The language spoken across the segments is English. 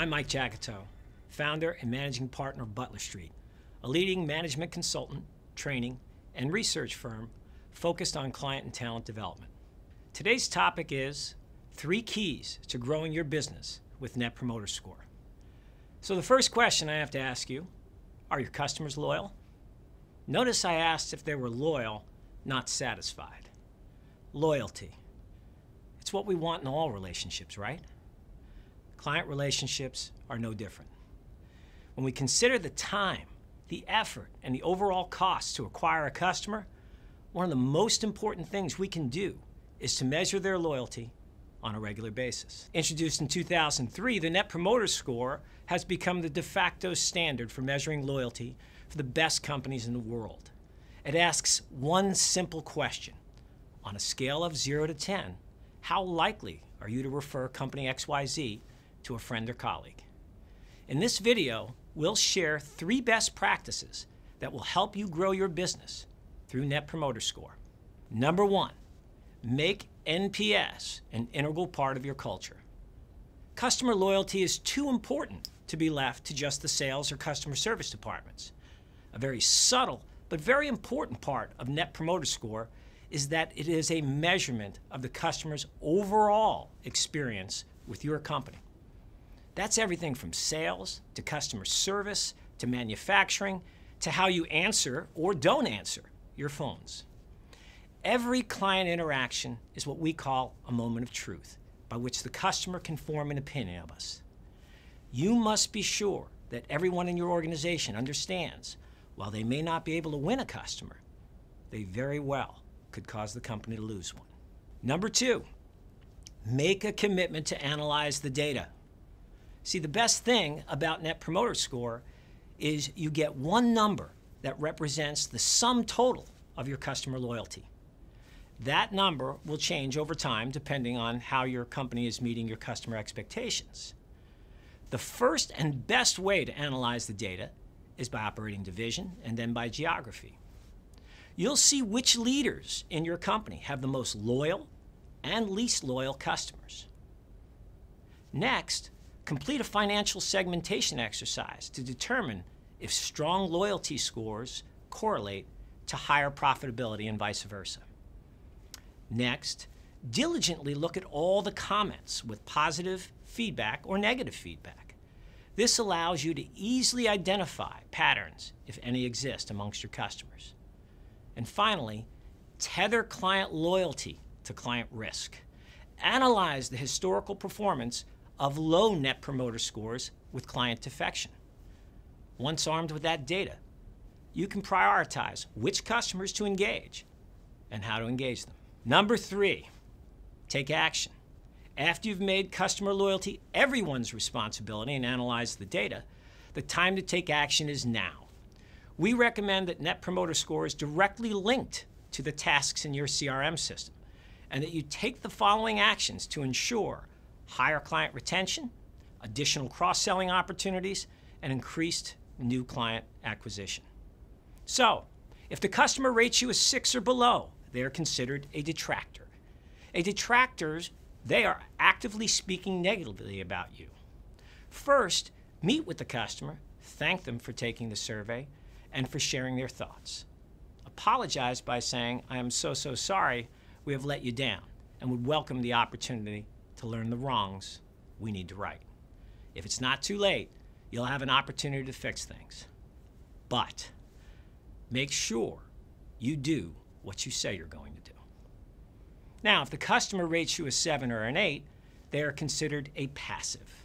I'm Mike Jacato, founder and managing partner of Butler Street, a leading management consultant, training, and research firm focused on client and talent development. Today's topic is three keys to growing your business with Net Promoter Score. So the first question I have to ask you, are your customers loyal? Notice I asked if they were loyal, not satisfied. Loyalty. It's what we want in all relationships, right? Client relationships are no different. When we consider the time, the effort, and the overall cost to acquire a customer, one of the most important things we can do is to measure their loyalty on a regular basis. Introduced in 2003, the Net Promoter Score has become the de facto standard for measuring loyalty for the best companies in the world. It asks one simple question. On a scale of 0 to 10, how likely are you to refer company XYZ to a friend or colleague. In this video, we'll share three best practices that will help you grow your business through Net Promoter Score. Number one, make NPS an integral part of your culture. Customer loyalty is too important to be left to just the sales or customer service departments. A very subtle but very important part of Net Promoter Score is that it is a measurement of the customer's overall experience with your company. That's everything from sales to customer service to manufacturing to how you answer or don't answer your phones. Every client interaction is what we call a moment of truth by which the customer can form an opinion of us. You must be sure that everyone in your organization understands while they may not be able to win a customer, they very well could cause the company to lose one. Number two, make a commitment to analyze the data See, the best thing about Net Promoter Score is you get one number that represents the sum total of your customer loyalty. That number will change over time depending on how your company is meeting your customer expectations. The first and best way to analyze the data is by operating division and then by geography. You'll see which leaders in your company have the most loyal and least loyal customers. Next, Complete a financial segmentation exercise to determine if strong loyalty scores correlate to higher profitability and vice versa. Next, diligently look at all the comments with positive feedback or negative feedback. This allows you to easily identify patterns, if any exist, amongst your customers. And finally, tether client loyalty to client risk. Analyze the historical performance of low net promoter scores with client defection. Once armed with that data, you can prioritize which customers to engage and how to engage them. Number three, take action. After you've made customer loyalty everyone's responsibility and analyzed the data, the time to take action is now. We recommend that Net Promoter Score is directly linked to the tasks in your CRM system and that you take the following actions to ensure higher client retention, additional cross-selling opportunities, and increased new client acquisition. So, if the customer rates you a six or below, they are considered a detractor. A detractors, they are actively speaking negatively about you. First, meet with the customer, thank them for taking the survey, and for sharing their thoughts. Apologize by saying, I am so, so sorry we have let you down, and would welcome the opportunity to learn the wrongs we need to right. If it's not too late, you'll have an opportunity to fix things. But make sure you do what you say you're going to do. Now, if the customer rates you a 7 or an 8, they are considered a passive.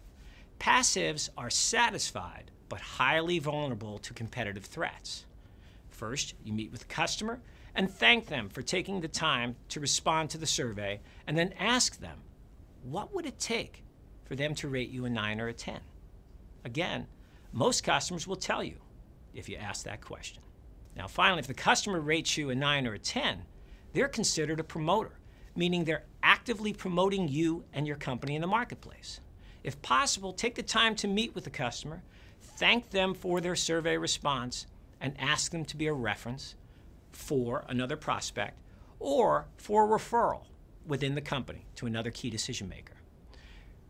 Passives are satisfied but highly vulnerable to competitive threats. First, you meet with the customer and thank them for taking the time to respond to the survey, and then ask them what would it take for them to rate you a 9 or a 10? Again, most customers will tell you if you ask that question. Now, finally, if the customer rates you a 9 or a 10, they're considered a promoter, meaning they're actively promoting you and your company in the marketplace. If possible, take the time to meet with the customer, thank them for their survey response, and ask them to be a reference for another prospect or for a referral within the company to another key decision maker.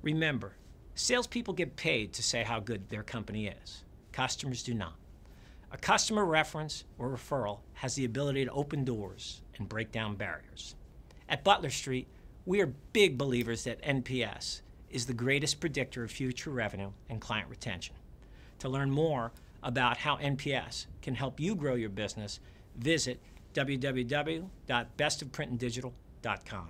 Remember, salespeople get paid to say how good their company is. Customers do not. A customer reference or referral has the ability to open doors and break down barriers. At Butler Street, we are big believers that NPS is the greatest predictor of future revenue and client retention. To learn more about how NPS can help you grow your business, visit www.bestofprintanddigital.com